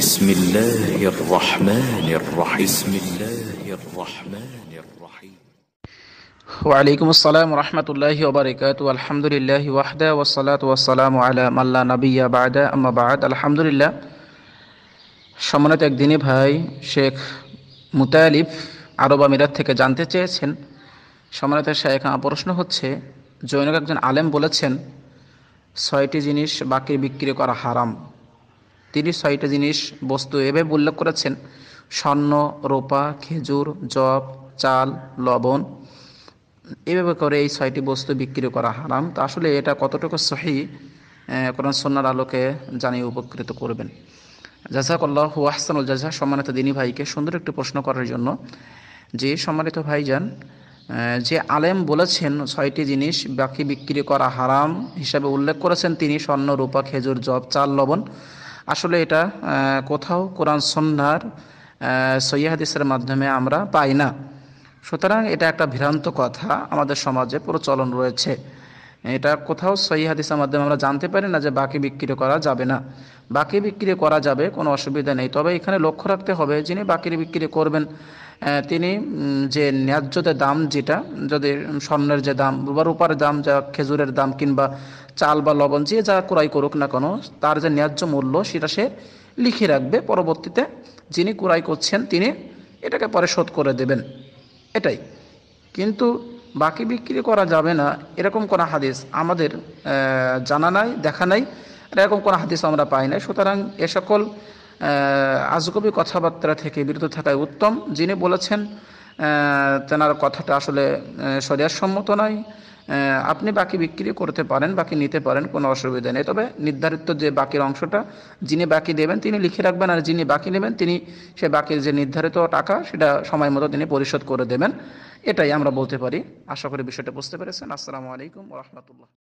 بسم الله الرحمن الرحيم بسم الله الرحمن الرحيم وعليكم السلام ورحمة الله وبركاته الحمد لله وحده والصلاة والسلام على من لا نبي بعد أما بعد الحمد لله সম্মানিত এক দিনে ভাই শেখ মুতালিফ আরব আমিরাত থেকে জানতে চেয়েছেন সম্মানিত শেখ আমার প্রশ্ন হচ্ছে জৈনক একজন আলেম বলেছেন ছয়টি জিনিস বাকি বিক্রি করা হারাম তিনি ছয়টা জিনিস বস্তু এভাবে উল্লেখ করেছেন স্বর্ণ রোপা খেজুর জব চাল লবণ এভাবে করে এই ছয়টি বস্তু বিক্রি করা হারাম তো আসলে এটা কতটুকু সহি কোরআন সন্ন্যার আলোকে জানিয়ে উপকৃত করবেন জাজাকল্লাহ আহসানুল জাজা সম্মানিত দিনী ভাইকে সুন্দর একটি প্রশ্ন করার জন্য যে সম্মানিত ভাইজান যে আলেম বলেছেন ছয়টি জিনিস বাকি বিক্রি করা হারাম হিসাবে উল্লেখ করেছেন তিনি স্বর্ণ রূপা খেজুর জব চাল লবণ আসলে এটা কোথাও কোরআন সন্ধ্যার সৈয়াহাদিসের মাধ্যমে আমরা পাই না সুতরাং এটা একটা ভ্রান্ত কথা আমাদের সমাজে প্রচলন রয়েছে এটা কোথাও সৈয়াহাদিসের মাধ্যমে আমরা জানতে পারি না যে বাকি বিক্রি করা যাবে না বাকি বিক্রি করা যাবে কোনো অসুবিধা নেই তবে এখানে লক্ষ্য রাখতে হবে যিনি বাকি বিক্রি করবেন তিনি যে ন্যায্যতে দাম যেটা যদি স্বর্ণের যে দাম বা রূপার দাম যা খেজুরের দাম কিংবা চাল বা লবণ যে যা ক্রয় করুক না কেন তার যে ন্যায্য মূল্য সেটা সে লিখে রাখবে পরবর্তীতে যিনি ক্রয় করছেন তিনি এটাকে পরে শোধ করে দেবেন এটাই কিন্তু বাকি বিক্রি করা যাবে না এরকম কোনো হাদিস আমাদের জানা নাই দেখা নাই এরকম কোনো হাদিস আমরা পাই নাই সুতরাং এ সকল আজগবি কথাবার্তা থেকে বিরত থাকাই উত্তম যিনি বলেছেন তেনার কথাটা আসলে সম্মত নয় আপনি বাকি বিক্রি করতে পারেন বাকি নিতে পারেন কোনো অসুবিধা নেই তবে নির্ধারিত যে বাকির অংশটা যিনি বাকি দেবেন তিনি লিখে রাখবেন আর যিনি বাকি নেবেন তিনি সে বাকির যে নির্ধারিত টাকা সেটা সময় মতো তিনি পরিশোধ করে দেবেন এটাই আমরা বলতে পারি আশা করি বিষয়টা বুঝতে পেরেছেন আসসালামু আলাইকুম রহমতুল্লাহ